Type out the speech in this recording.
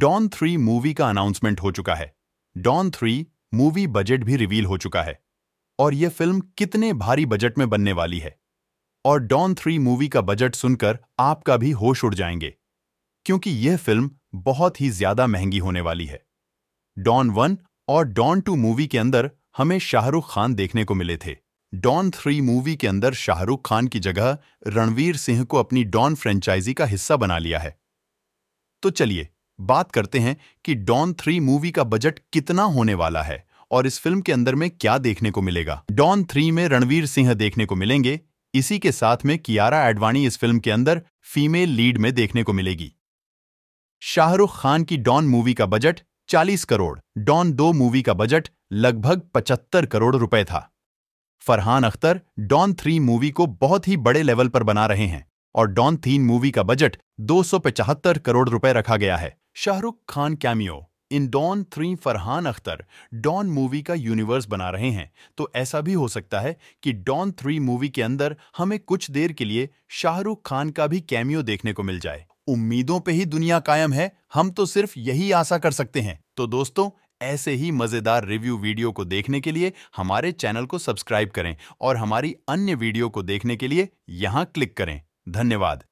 don three movie का announcement हो चुका है डॉन थ्री मूवी बजट भी रिवील हो चुका है और यह फिल्म कितने भारी बजट में बनने वाली है और डॉन थ्री मूवी का बजट सुनकर आपका भी होश उड़ जाएंगे क्योंकि यह फिल्म बहुत ही ज्यादा महंगी होने वाली है डॉन वन और डॉन टू मूवी के अंदर हमें शाहरुख खान देखने को मिले थे डॉन थ्री मूवी के अंदर शाहरुख खान की जगह रणवीर सिंह को अपनी डॉन फ्रेंचाइजी का हिस्सा बना लिया है तो चलिए बात करते हैं कि डॉन थ्री मूवी का बजट कितना होने वाला है और इस फिल्म के अंदर में क्या देखने को मिलेगा डॉन थ्री में रणवीर सिंह देखने को मिलेंगे इसी के साथ में कियारा एडवाणी इस फिल्म के अंदर फीमेल लीड में देखने को मिलेगी शाहरुख खान की डॉन मूवी का बजट 40 करोड़ डॉन दो मूवी का बजट लगभग 75 करोड़ रुपए था Farhan Akhtar Don three movie को बहुत ही बड़े लेवल पर बना रहे हैं और डॉन थीन मूवी का बजट दो करोड़ रुपए रखा गया है Shahrukh Khan cameo in Don three Farhan Akhtar Don movie का यूनिवर्स बना रहे हैं तो ऐसा भी हो सकता है कि डॉन थ्री मूवी के अंदर हमें कुछ देर के लिए शाहरुख खान का भी कैमियो देखने को मिल जाए उम्मीदों पे ही दुनिया कायम है हम तो सिर्फ यही आशा कर सकते हैं तो दोस्तों ऐसे ही मज़ेदार रिव्यू वीडियो को देखने के लिए हमारे चैनल को सब्सक्राइब करें और हमारी अन्य वीडियो को देखने के लिए यहाँ क्लिक करें धन्यवाद